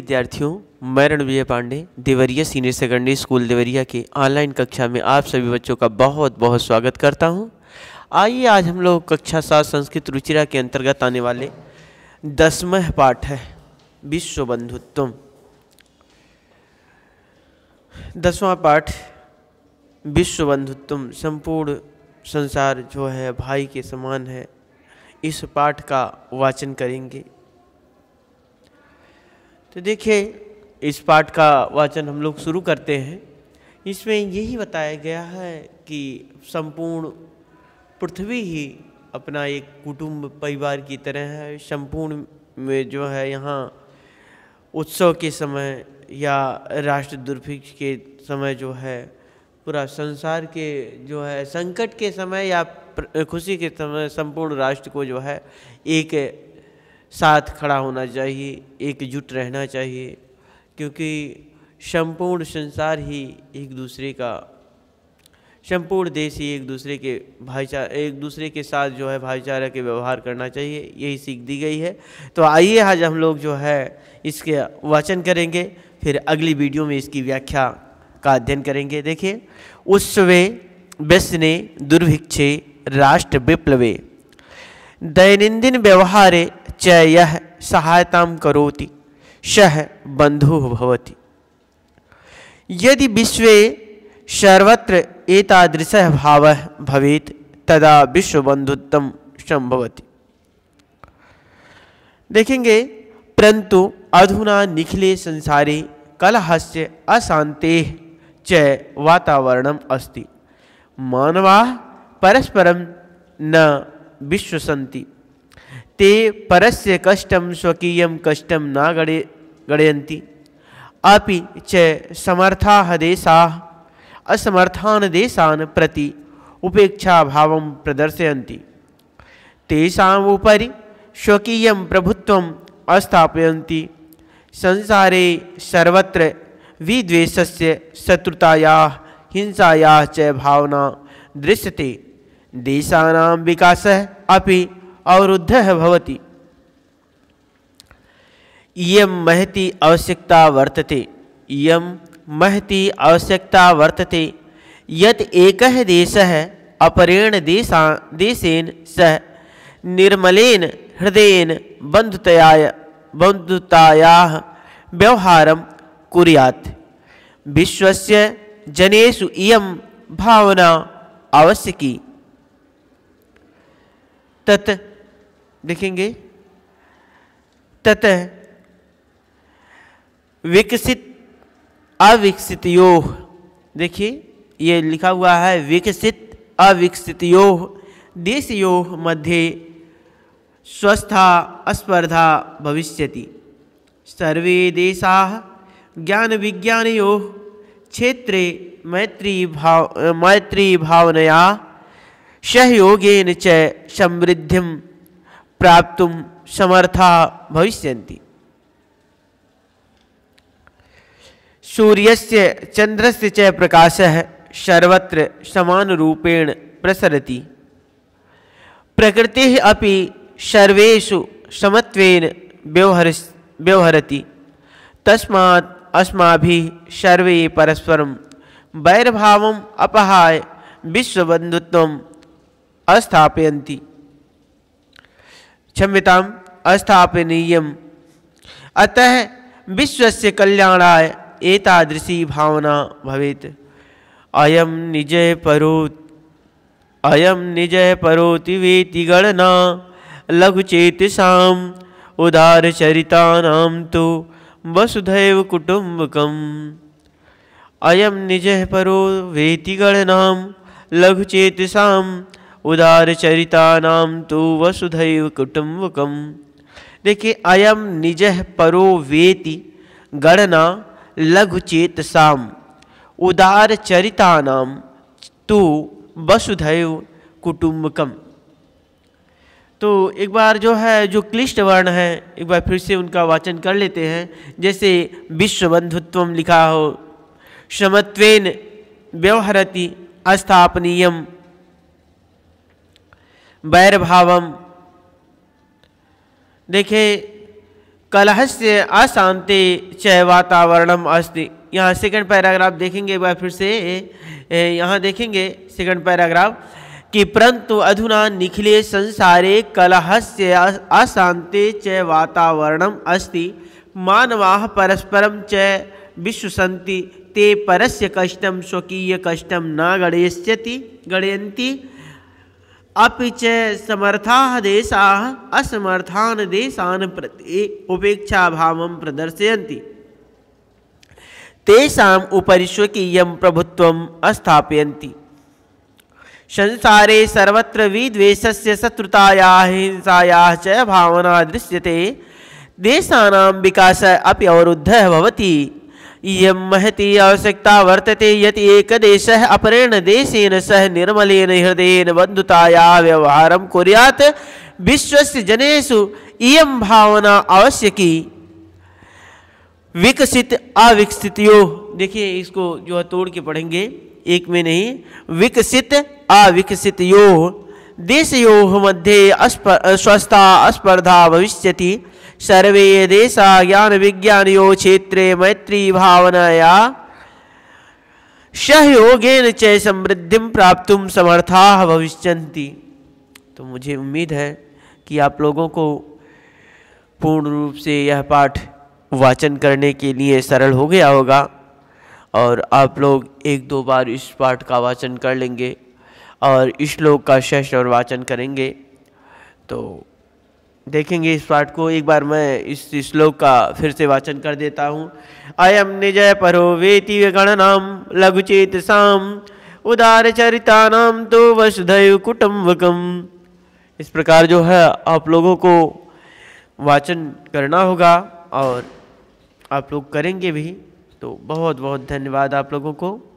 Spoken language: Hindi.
विद्यार्थियों मैं Ranvijay Pandey Deoria senior secondary school Deoria के ऑनलाइन कक्षा में आप सभी बच्चों का बहुत बहुत स्वागत करता हूं। आइए आज हम लोग कक्षा सात संस्कृत रुचिरा के अंतर्गत आने वाले दसवें पाठ है विश्व बंधुत्व दसवां पाठ विश्व बंधुत्व संपूर्ण संसार जो है भाई के समान है इस पाठ का वाचन करेंगे तो देखिए इस पाठ का वाचन हम लोग शुरू करते हैं इसमें यही बताया गया है कि संपूर्ण पृथ्वी ही अपना एक कुटुंब परिवार की तरह है संपूर्ण में जो है यहाँ उत्सव के समय या राष्ट्र दुर्भिक्ष के समय जो है पूरा संसार के जो है संकट के समय या खुशी के समय संपूर्ण राष्ट्र को जो है एक साथ खड़ा होना चाहिए एकजुट रहना चाहिए क्योंकि संपूर्ण संसार ही एक दूसरे का संपूर्ण देश ही एक दूसरे के भाईचारा एक दूसरे के साथ जो है भाईचारा के व्यवहार करना चाहिए यही सीख दी गई है तो आइए आज हम लोग जो है इसके वाचन करेंगे फिर अगली वीडियो में इसकी व्याख्या का अध्ययन करेंगे देखिए उत्सवे व्यसने दुर्भिक्षे राष्ट्र विप्लवे दैनंदिन व्यवहारे च सहायता कौती सह बंधु यदि विश्व सर्वत्र एतादृशः भावः तदा विश्वबंधुत्व संभव देखेंगे परंतु अधुना निखिले संसारे से अशाते च वातावरण अस्ति मानवा परस्परम न विश्वसंती ते परस्य कष्टम स्वकीय कष्टम न गणे गणयती अभी च देशा असमर्थान देशान प्रति उपेक्षा भाव प्रदर्शयन्ति तुपरी उपरि प्रभुत्व अस्थापय संसारे सर्वत्र विद्वेश शत्रुताया हिंसाया च भावना दृश्यते देशा विकास अभी अवरुद्ध है भवती यम महती आवश्यकता वर्तते यम महती आवश्यकता वर्तते यत एक देश अपरेण देशा देशेन सह निर्मलेन हृदयन बंधुतया बंधुताया व्यवहार कुरियात विश्व जनसु इयम भावना आवश्यकी तत् देखेंगे ततः विकसित अविकसित यो देखिए ये लिखा हुआ है विकसित अविकसित यो देश यो मध्य स्वस्था स्पर्धा भविष्यति सर्वे देशा ज्ञान विज्ञान यो क्षेत्रे मैत्री भाव मैत्री भावनया सहयोगेन च समृद्धि प्राप्त समर्था भविष्य सूर्य से चंद्र से च प्रकाश सर्वत्र समान रूपेण प्रसरति प्रकृति अपि सर्वेषु समत्वेन व्यवहर व्यवहरती तस्मात् अस्माभिः सर्वे परस्परं वैरभाव अपहाय विश्वबंधुत्व अस्थापयती क्षमता अस्थापनीय अतः विश्व से कल्याणाय एतादृशी भावना भवेत अयम निजय परो अयम निजय परोति वेति गणना लघुचेतसा उदारचरिता तो वसुधैव कुटुंबक अयम निजय परो वेति गणना लघुचेतसा उदारचरिता तो वसुधैव कुटुम्बकम देखिए अयम निज परो वेति गणना लघु चेतसा उदारचरिता तो वसुधैव कुटुम्बकम तो एक बार जो है जो क्लिष्ट वर्ण है एक बार फिर से उनका वाचन कर लेते हैं जैसे विश्वबंधुत्व लिखा हो श्रमत्वेन व्यवहरति अस्थापनीयम वैर देखे कलह से अशांति च वातावरणम अस्ति यहाँ सेकंड पैराग्राफ देखेंगे वह फिर से यहाँ देखेंगे सेकंड पैराग्राफ कि परंतु अधुना निखिले संसारे कलह से अशांति च वातावरणम अस्ति मानवा परस्परम च विश्वसंति ते परस्य कष्टम स्वकीय कष्टम न गणयस्यति गणयती अपिच समर्था देशा असमर्थान देशान प्रति उपेक्षा भाव प्रदर्शयन्ति तेषाम् उपरी स्वकीय प्रभुत्व अस्थापयन्ति संसारे सर्वत्र विद्वेषस्य शत्रुतायाः हिंसाया च भावना दृश्यते देशानां विकास अपि अवरुद्ध भवति इं महती आवश्यकता वर्तते एक देश अपरेण देशेन सह निर्मलेन हृदयेन बंधुताया व्यवहार कुर्यात् विश्व जनसु इं भावना आवश्यकी विकसित अविकसित देखिए इसको जो है तोड़ के पढ़ेंगे एक में नहीं विकसित अविकसित यो देशयो मध्ये अस्पर् स्वस्था अस्पर्धा भविष्यति सर्वे देशा ज्ञान विज्ञान यो क्षेत्रे मैत्री भावनाया सहयोगेन च समृद्धि प्राप्त समर्था भविष्य तो मुझे उम्मीद है कि आप लोगों को पूर्ण रूप से यह पाठ वाचन करने के लिए सरल हो गया होगा और आप लोग एक दो बार इस पाठ का वाचन कर लेंगे और इस श्लोक का शेष और वाचन करेंगे तो देखेंगे इस पाठ को एक बार मैं इस श्लोक का फिर से वाचन कर देता हूँ अयम निज परो वेति गणनाम साम उदार चरिता नाम तो वसुधय कुटुम्बकम इस प्रकार जो है आप लोगों को वाचन करना होगा और आप लोग करेंगे भी तो बहुत बहुत धन्यवाद आप लोगों को